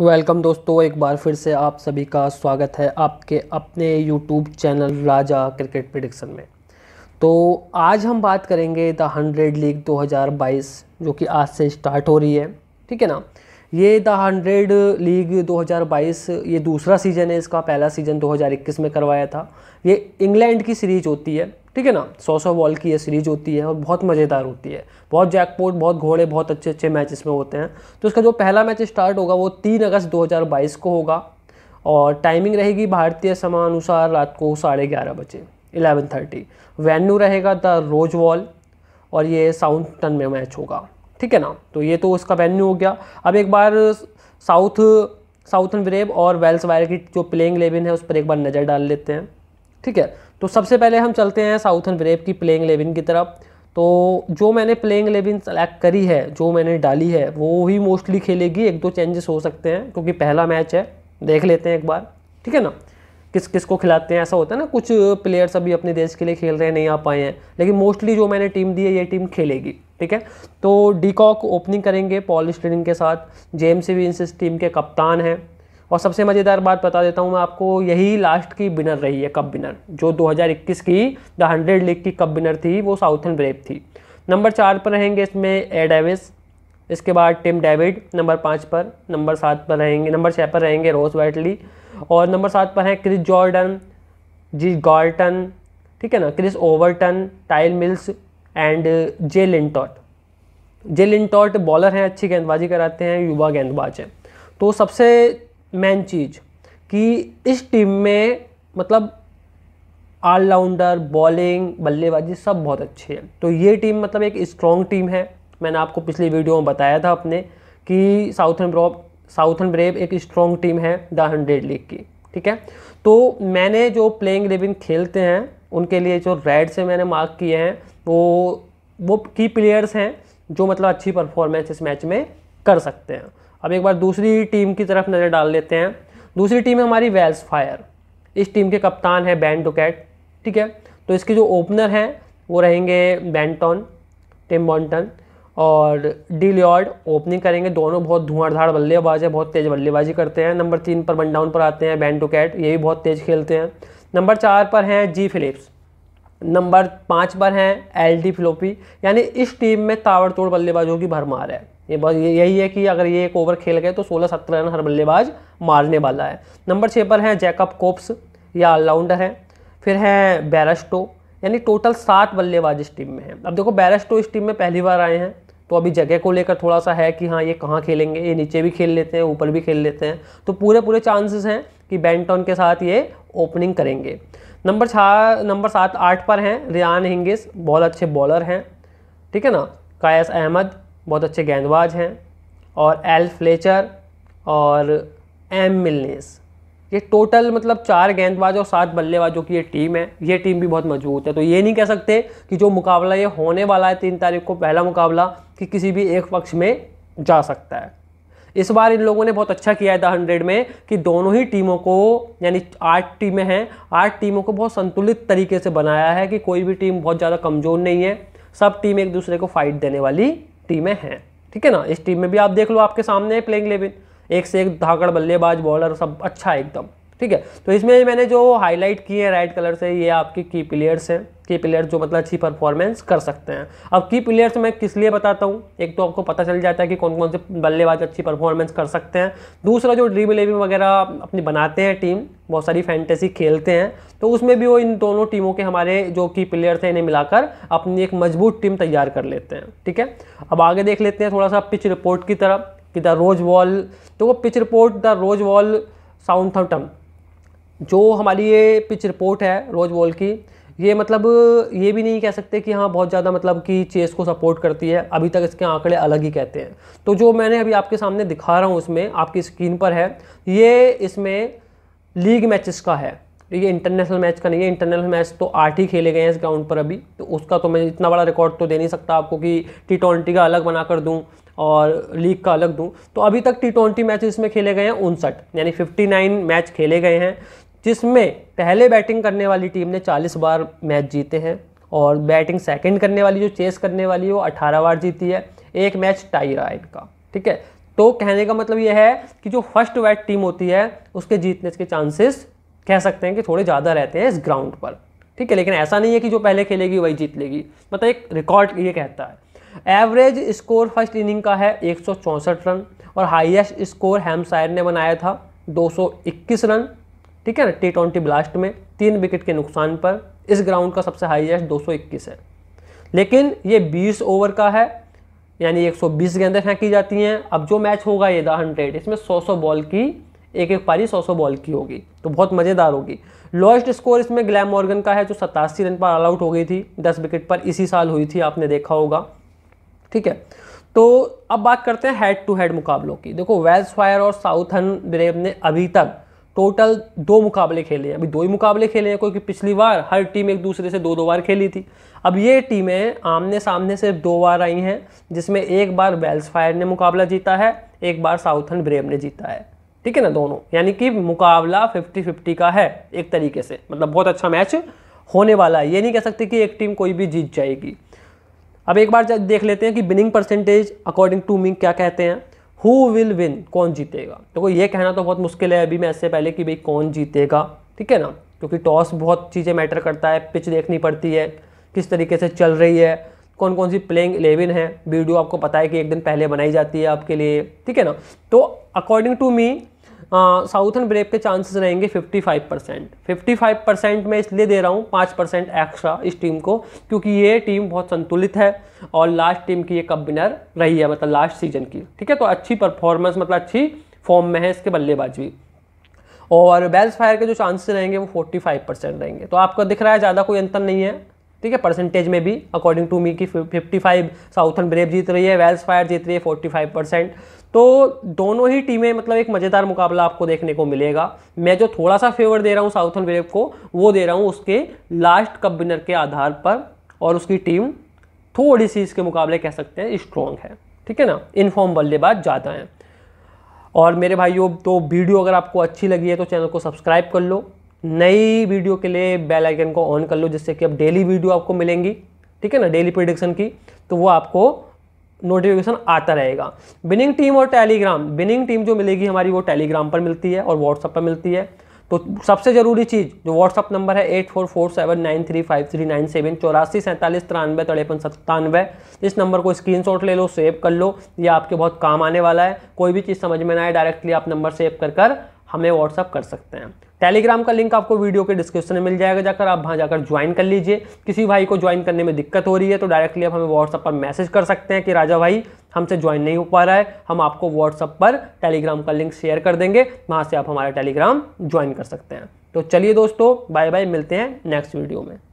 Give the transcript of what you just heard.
welcome दोस्तों एक बार फिर से आप सभी का स्वागत है आपके अपने YouTube channel Raja cricket prediction में तो आज हम बात करेंगे द हंड्रेड लीग 2022 जो कि आज से स्टार्ट हो रही है ठीक है ना ये द हंड्रेड लीग 2022 ये दूसरा सीज़न है इसका पहला सीज़न 2021 में करवाया था ये इंग्लैंड की सीरीज होती है ठीक है ना सौ सौ बॉल की ये सीरीज होती है और बहुत मज़ेदार होती है बहुत जैकपोर्ट बहुत घोड़े बहुत अच्छे अच्छे मैच इसमें होते हैं तो इसका जो पहला मैच स्टार्ट होगा वो तीन अगस्त दो को होगा और टाइमिंग रहेगी भारतीय समानुसार रात को साढ़े ग्यारह बजे इलेवन थर्टी वेन्यू रहेगा द रोज वॉल और ये साउथ टन में मैच होगा ठीक है ना तो ये तो उसका वेन्यू हो गया अब एक बार साउथ साउथन वेब और वेल्स वायर की जो प्लेइंग इलेवन है उस पर एक बार नज़र डाल लेते हैं ठीक है तो सबसे पहले हम चलते हैं साउथन वेब की प्लेइंग इलेवन की तरफ तो जो मैंने प्लेइंग इलेवन सेलेक्ट करी है जो मैंने डाली है वो ही मोस्टली खेलेगी एक दो चेंजेस हो सकते हैं क्योंकि पहला मैच है देख लेते हैं एक बार ठीक है ना किस किस को खिलाते हैं ऐसा होता है ना कुछ प्लेयर्स अभी अपने देश के लिए खेल रहे हैं नहीं आ पाए हैं लेकिन मोस्टली जो मैंने टीम दी है ये टीम खेलेगी ठीक है तो डीकॉक ओपनिंग करेंगे पॉल स्टेडिंग के साथ जेम्स विंस इस टीम के कप्तान हैं और सबसे मज़ेदार बात बता देता हूँ मैं आपको यही लास्ट की विनर रही है कप विनर जो 2021 की द हंड्रेड लीग की कप विनर थी वो साउथ एंड थी नंबर चार पर रहेंगे इसमें ए डेविस इसके बाद टिम डेविड नंबर पाँच पर नंबर सात पर रहेंगे नंबर छः पर रहेंगे रोज वाइटली और नंबर सात पर हैं क्रिस जॉर्डन जी गॉल्टन ठीक है ना Chris Overton Tymal Mills and J Lintott J Lintott bowler हैं अच्छी गेंदबाजी कराते हैं युवा गेंदबाज हैं तो सबसे मेन चीज़ कि इस टीम में मतलब ऑलराउंडर बॉलिंग बल्लेबाजी सब बहुत अच्छी है तो ये टीम मतलब एक स्ट्रॉन्ग टीम है मैंने आपको पिछली वीडियो में बताया था अपने कि साउथन ब्रॉप साउथन ब्रेव एक स्ट्रॉन्ग टीम है द हंड्रेड लीग की ठीक है तो मैंने जो प्लेइंग इलेवन खेलते हैं उनके लिए जो रेड से मैंने मार्क किए हैं वो वो की प्लेयर्स हैं जो मतलब अच्छी परफॉर्मेंस इस मैच में कर सकते हैं अब एक बार दूसरी टीम की तरफ नज़र डाल लेते हैं दूसरी टीम है हमारी वेल्स फायर इस टीम के कप्तान है बैन डुकेट ठीक है तो इसके जो ओपनर हैं वो रहेंगे बैंटन टिम बॉन्टन और डी लियॉर्ड ओपनिंग करेंगे दोनों बहुत धुआंधार बल्लेबाज है बहुत तेज़ बल्लेबाजी करते हैं नंबर तीन पर वन डाउन पर आते हैं बैन टू कैट ये भी बहुत तेज़ खेलते हैं नंबर चार पर हैं जी फिलिप्स नंबर पाँच पर हैं एल डी फिलोपी यानी इस टीम में ताबड़तोड़ बल्लेबाजों की भरमार है ये बस यही है कि अगर ये एक ओवर खेल गए तो सोलह सत्रह रन हर बल्लेबाज मारने वाला है नंबर छः पर हैं जैकब कोप्स या ऑलराउंडर हैं फिर हैं बैरस्टो यानी टोटल सात बल्लेबाज इस टीम में हैं अब देखो बैरस्टो इस टीम में पहली बार आए हैं तो अभी जगह को लेकर थोड़ा सा है कि हाँ ये कहाँ खेलेंगे ये नीचे भी खेल लेते हैं ऊपर भी खेल लेते हैं तो पूरे पूरे चांसेस हैं कि बैंटॉन के साथ ये ओपनिंग करेंगे नंबर छः नंबर सात आठ पर हैं रियान हिंगिस बहुत अच्छे बॉलर हैं ठीक है ना कायस अहमद बहुत अच्छे गेंदबाज हैं और एल फ्लेचर और एम मिलनेस ये टोटल मतलब चार गेंदबाज और सात बल्लेबाजों की ये टीम है ये टीम भी बहुत मजबूत है तो ये नहीं कह सकते कि जो मुकाबला ये होने वाला है तीन तारीख को पहला मुकाबला कि किसी भी एक पक्ष में जा सकता है इस बार इन लोगों ने बहुत अच्छा किया है द हंड्रेड में कि दोनों ही टीमों को यानी आठ टीमें हैं आठ टीमों को बहुत संतुलित तरीके से बनाया है कि कोई भी टीम बहुत ज़्यादा कमज़ोर नहीं है सब टीम एक दूसरे को फाइट देने वाली टीमें हैं ठीक है ना इस टीम में भी आप देख लो आपके सामने है प्लेइंग इलेवन एक से एक धाकड़ बल्लेबाज बॉलर सब अच्छा एकदम ठीक है तो इसमें मैंने जो हाईलाइट किए हैं रेड कलर से ये आपके की प्लेयर्स हैं की प्लेयर जो मतलब अच्छी परफॉर्मेंस कर सकते हैं अब की प्लेयर्स मैं किस लिए बताता हूँ एक तो आपको पता चल जाता है कि कौन कौन से बल्लेबाज अच्छी परफॉर्मेंस कर सकते हैं दूसरा जो ड्रीम इलेवन वगैरह अपनी बनाते हैं टीम बहुत सारी फैंटेसी खेलते हैं तो उसमें भी वो इन दोनों टीमों के हमारे जो की प्लेयर्स हैं इन्हें मिलाकर अपनी एक मजबूत टीम तैयार कर लेते हैं ठीक है अब आगे देख लेते हैं थोड़ा सा पिच रिपोर्ट की तरफ कि द रोज वॉल तो वो pitch report the Rose Bowl sound जो हमारी ये पिच रिपोर्ट है रोज वॉल की ये मतलब ये भी नहीं कह सकते कि हाँ बहुत ज़्यादा मतलब कि चेस को सपोर्ट करती है अभी तक इसके आंकड़े अलग ही कहते हैं तो जो मैंने अभी आपके सामने दिखा रहा हूँ उसमें आपकी स्क्रीन पर है ये इसमें लीग मैचेस का है ये इंटरनेशनल मैच का नहीं है इंटरनेशनल मैच तो आठ ही खेले गए हैं इस ग्राउंड पर अभी तो उसका तो मैं इतना बड़ा रिकॉर्ड तो दे नहीं सकता आपको कि टी ट्वेंटी का अलग बना कर दूँ और लीग का अलग दूँ तो अभी तक टी ट्वेंटी मैच इसमें खेले गए हैं उनसठ यानी फिफ्टी नाइन मैच खेले गए हैं जिसमें पहले बैटिंग करने वाली टीम ने चालीस बार मैच जीते हैं और बैटिंग सेकंड करने वाली जो चेस करने वाली है वो अठारह बार जीती है एक मैच टाई रहा इनका ठीक है तो कहने का मतलब यह है कि जो फर्स्ट बैट टीम होती है उसके जीतने के चांसेस कह सकते हैं कि थोड़े ज़्यादा रहते हैं इस ग्राउंड पर ठीक है लेकिन ऐसा नहीं है कि जो पहले खेलेगी वही जीत लेगी मतलब एक रिकॉर्ड ये कहता है एवरेज स्कोर फर्स्ट इनिंग का है एक रन और हाईएस्ट स्कोर हेमसायर ने बनाया था 221 रन ठीक है ना टी ट्वेंटी ब्लास्ट में तीन विकेट के नुकसान पर इस ग्राउंड का सबसे हाईएस्ट 221 है लेकिन ये 20 ओवर का है यानी 120 गेंदें फेंकी जाती हैं अब जो मैच होगा ये द हंड्रेड इसमें 100-100 बॉल की एक एक पारी 100-100 बॉल की होगी तो बहुत मज़ेदार होगी लोएस्ट स्कोर इसमें ग्लैम मॉर्गन का है जो सतासी रन पर ऑल आउट हो गई थी दस विकेट पर इसी साल हुई थी आपने देखा होगा ठीक है तो अब बात करते हैं हेड टू हेड मुकाबलों की देखो वेल्स फायर और साउथन ब्रेव ने अभी तक टोटल दो मुकाबले खेले हैं अभी दो ही मुकाबले खेले हैं क्योंकि पिछली बार हर टीम एक दूसरे से दो दो बार खेली थी अब ये टीमें आमने सामने सिर्फ दो बार आई हैं जिसमें एक बार वेल्स फायर ने मुकाबला जीता है एक बार साउथन ब्रेव ने जीता है ठीक है ना दोनों यानी कि मुकाबला फिफ्टी फिफ्टी का है एक तरीके से मतलब बहुत अच्छा मैच होने वाला है ये नहीं कह सकते कि एक टीम कोई भी जीत जाएगी अब एक बार देख लेते हैं कि winning percentage according to me क्या कहते हैं हु विल विन कौन जीतेगा देखो ये कहना तो बहुत मुश्किल है अभी मैं इससे पहले कि भाई कौन जीतेगा ठीक है ना क्योंकि टॉस बहुत चीज़ें मैटर करता है पिच देखनी पड़ती है किस तरीके से चल रही है कौन कौन सी प्लेइंग इलेवन है वीडियो आपको पता है कि एक दिन पहले बनाई जाती है आपके लिए ठीक है ना तो according to me and break के चांसेस रहेंगे 55 परसेंट फिफ्टी परसेंट मैं इसलिए दे रहा हूँ पाँच परसेंट एक्स्ट्रा इस टीम को क्योंकि ये टीम बहुत संतुलित है और लास्ट टीम की ये कप विनर रही है मतलब लास्ट सीजन की ठीक है तो अच्छी परफॉर्मेंस मतलब अच्छी फॉर्म में है इसके बल्लेबाज भी और बेल्स फायर के जो चांसेस रहेंगे वो 45 परसेंट रहेंगे तो आपको दिख रहा है ज़्यादा कोई अंतर नहीं है ठीक है परसेंटेज में भी अकॉर्डिंग टू मी की 55 साउथन ब्रेव जीत रही है वेल्स फायर जीत रही है 45 परसेंट तो दोनों ही टीमें मतलब एक मज़ेदार मुकाबला आपको देखने को मिलेगा मैं जो थोड़ा सा फेवर दे रहा हूँ साउथन ब्रेव को वो दे रहा हूँ उसके लास्ट कप विनर के आधार पर और उसकी टीम थोड़ी सी इसके मुकाबले कह सकते हैं स्ट्रॉन्ग है ठीक है ना इनफॉर्म बल्लेबाज ज़्यादा हैं और मेरे भाइयों तो वीडियो अगर आपको अच्छी लगी है तो चैनल को सब्सक्राइब कर लो नई वीडियो के लिए बेल आइकन को ऑन कर लो जिससे कि अब डेली वीडियो आपको मिलेंगी ठीक है ना डेली प्रिडिक्शन की तो वो आपको नोटिफिकेशन आता रहेगा बिनिंग टीम और टेलीग्राम बिनिंग टीम जो मिलेगी हमारी वो टेलीग्राम पर मिलती है और व्हाट्सअप पर मिलती है तो सबसे ज़रूरी चीज़ जो व्हाट्सअप नंबर है eight four four seven nine three five three nine seven चौरासी सैंतालीस तिरानवे तड़ेपन सत्तानवे इस नंबर को शॉट ले लो सेव कर लो ये आपके बहुत काम आने वाला है कोई भी चीज़ समझ में ना आए डायरेक्टली आप नंबर सेव कर कर हमें व्हाट्सअप कर सकते हैं टेलीग्राम का लिंक आपको वीडियो के डिस्क्रिप्शन में मिल जाएगा जाकर आप वहाँ जाकर ज्वाइन कर लीजिए किसी भाई को ज्वाइन करने में दिक्कत हो रही है तो डायरेक्टली आप हमें व्हाट्सअप पर मैसेज कर सकते हैं कि राजा भाई हमसे ज्वाइन नहीं हो पा रहा है हम आपको व्हाट्सअप पर टेलीग्राम का लिंक शेयर कर देंगे वहाँ से आप हमारा टेलीग्राम ज्वाइन कर सकते हैं तो चलिए दोस्तों बाय बाय मिलते हैं नेक्स्ट वीडियो में